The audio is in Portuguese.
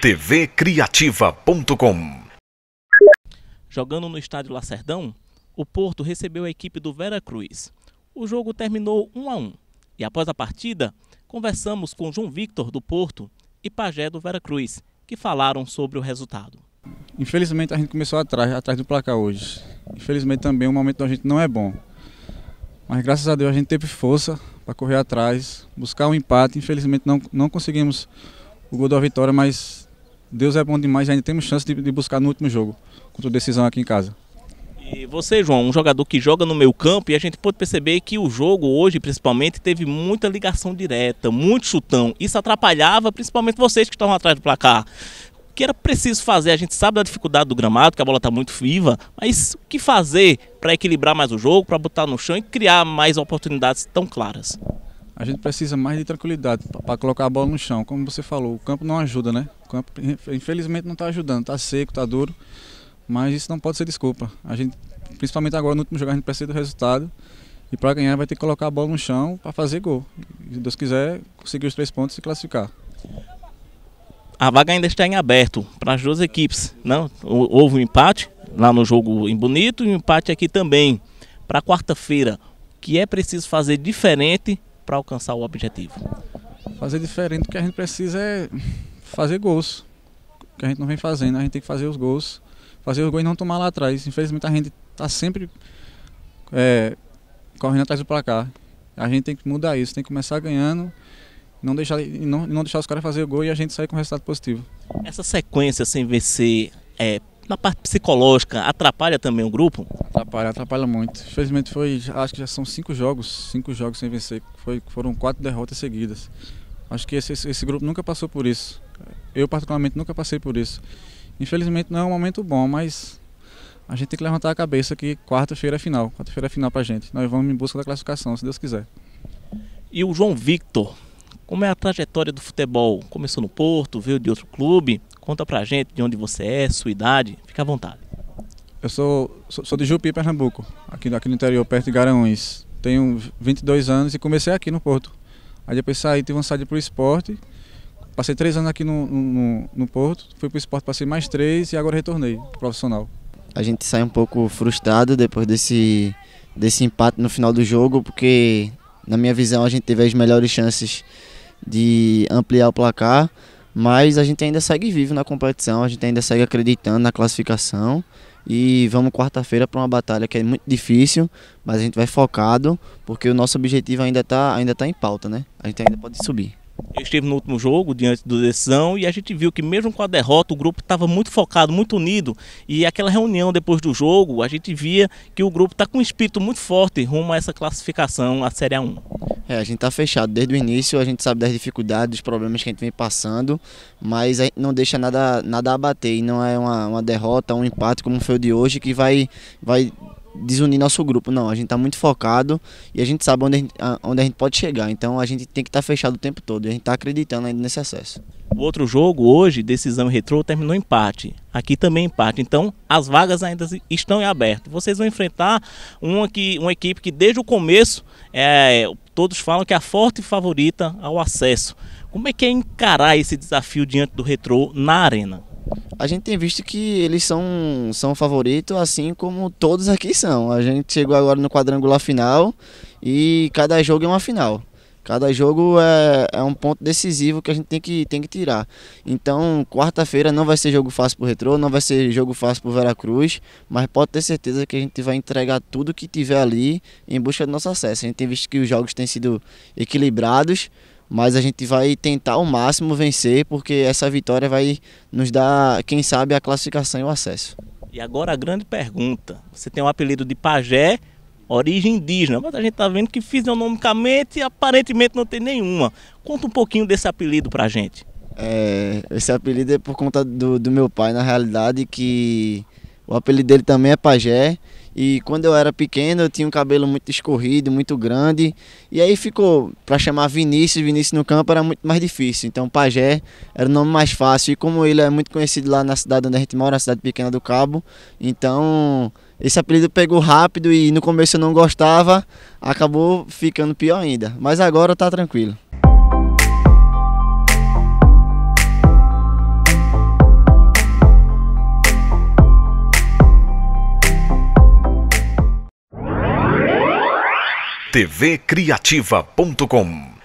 tvcriativa.com Jogando no estádio Lacerdão, o Porto recebeu a equipe do Vera Cruz. O jogo terminou 1 a 1 e após a partida, conversamos com João Victor do Porto e Pajé do Vera Cruz, que falaram sobre o resultado. Infelizmente a gente começou atrás, atrás do placar hoje. Infelizmente também o momento da gente não é bom. Mas graças a Deus a gente teve força para correr atrás, buscar um empate. Infelizmente não, não conseguimos o gol da vitória, mas Deus é bom demais, ainda temos chance de, de buscar no último jogo, contra decisão aqui em casa. E você, João, um jogador que joga no meio campo, e a gente pode perceber que o jogo hoje, principalmente, teve muita ligação direta, muito chutão. Isso atrapalhava principalmente vocês que estavam atrás do placar. O que era preciso fazer? A gente sabe da dificuldade do gramado, que a bola está muito viva, mas o que fazer para equilibrar mais o jogo, para botar no chão e criar mais oportunidades tão claras? a gente precisa mais de tranquilidade para colocar a bola no chão. Como você falou, o campo não ajuda, né? O campo, infelizmente, não está ajudando. Está seco, está duro. Mas isso não pode ser desculpa. A gente, principalmente agora no último jogo, a gente precisa do resultado. E para ganhar, vai ter que colocar a bola no chão para fazer gol. se Deus quiser, conseguir os três pontos e classificar. A vaga ainda está em aberto para as duas equipes. não? Né? Houve um empate lá no jogo em Bonito e um empate aqui também. Para quarta-feira, o que é preciso fazer diferente para alcançar o objetivo? Fazer diferente, o que a gente precisa é fazer gols, que a gente não vem fazendo, a gente tem que fazer os gols, fazer os gols e não tomar lá atrás. Infelizmente a gente está sempre é, correndo atrás do placar. A gente tem que mudar isso, tem que começar ganhando não deixar, não, não deixar os caras fazer o gol e a gente sair com resultado positivo. Essa sequência sem vencer, é, na parte psicológica, atrapalha também o grupo? Atrapalha, atrapalha muito. Infelizmente foi, acho que já são cinco jogos, cinco jogos sem vencer. Foi, foram quatro derrotas seguidas. Acho que esse, esse, grupo nunca passou por isso. Eu particularmente nunca passei por isso. Infelizmente não é um momento bom, mas a gente tem que levantar a cabeça que quarta-feira é final. Quarta-feira é final pra gente. Nós vamos em busca da classificação, se Deus quiser. E o João Victor, como é a trajetória do futebol? Começou no Porto, veio de outro clube? Conta pra gente de onde você é, sua idade. Fica à vontade. Eu sou, sou, sou de Jupi, Pernambuco, aqui, aqui no interior, perto de Garanhuns. Tenho 22 anos e comecei aqui no Porto. Aí depois saí, tive uma saída para o esporte. Passei três anos aqui no, no, no Porto, fui para o esporte, passei mais três e agora retornei profissional. A gente sai um pouco frustrado depois desse, desse empate no final do jogo, porque, na minha visão, a gente teve as melhores chances de ampliar o placar mas a gente ainda segue vivo na competição, a gente ainda segue acreditando na classificação. E vamos quarta-feira para uma batalha que é muito difícil, mas a gente vai focado, porque o nosso objetivo ainda está ainda tá em pauta, né? A gente ainda pode subir. Eu estive no último jogo, diante do decisão, e a gente viu que mesmo com a derrota, o grupo estava muito focado, muito unido. E aquela reunião depois do jogo, a gente via que o grupo está com um espírito muito forte rumo a essa classificação à Série A1. É, a gente está fechado desde o início, a gente sabe das dificuldades, dos problemas que a gente vem passando, mas a gente não deixa nada, nada abater. E não é uma, uma derrota, um empate como foi o de hoje, que vai, vai desunir nosso grupo. Não, a gente está muito focado e a gente sabe onde a gente, onde a gente pode chegar. Então a gente tem que estar tá fechado o tempo todo e a gente está acreditando ainda nesse acesso. O outro jogo hoje, decisão e retrô, terminou empate. Aqui também empate. Então as vagas ainda estão em aberto. Vocês vão enfrentar uma, que, uma equipe que desde o começo é, todos falam que é a forte favorita ao acesso. Como é que é encarar esse desafio diante do retrô na arena? a gente tem visto que eles são, são favoritos, assim como todos aqui são. A gente chegou agora no quadrangular final e cada jogo é uma final. Cada jogo é, é um ponto decisivo que a gente tem que, tem que tirar. Então, quarta-feira não vai ser jogo fácil para o Retrô, não vai ser jogo fácil para o Veracruz, mas pode ter certeza que a gente vai entregar tudo que tiver ali em busca do nosso acesso. A gente tem visto que os jogos têm sido equilibrados, mas a gente vai tentar ao máximo vencer, porque essa vitória vai nos dar, quem sabe, a classificação e o acesso. E agora a grande pergunta: você tem o um apelido de pajé, origem indígena, mas a gente está vendo que fisionomicamente aparentemente não tem nenhuma. Conta um pouquinho desse apelido para a gente. É, esse apelido é por conta do, do meu pai, na realidade, que o apelido dele também é pajé e quando eu era pequeno, eu tinha um cabelo muito escorrido, muito grande. E aí ficou, para chamar Vinícius, Vinícius no campo era muito mais difícil. Então Pajé era o nome mais fácil. E como ele é muito conhecido lá na cidade onde a gente mora, na cidade pequena do Cabo, então esse apelido pegou rápido e no começo eu não gostava, acabou ficando pior ainda. Mas agora tá tranquilo. tvcriativa.com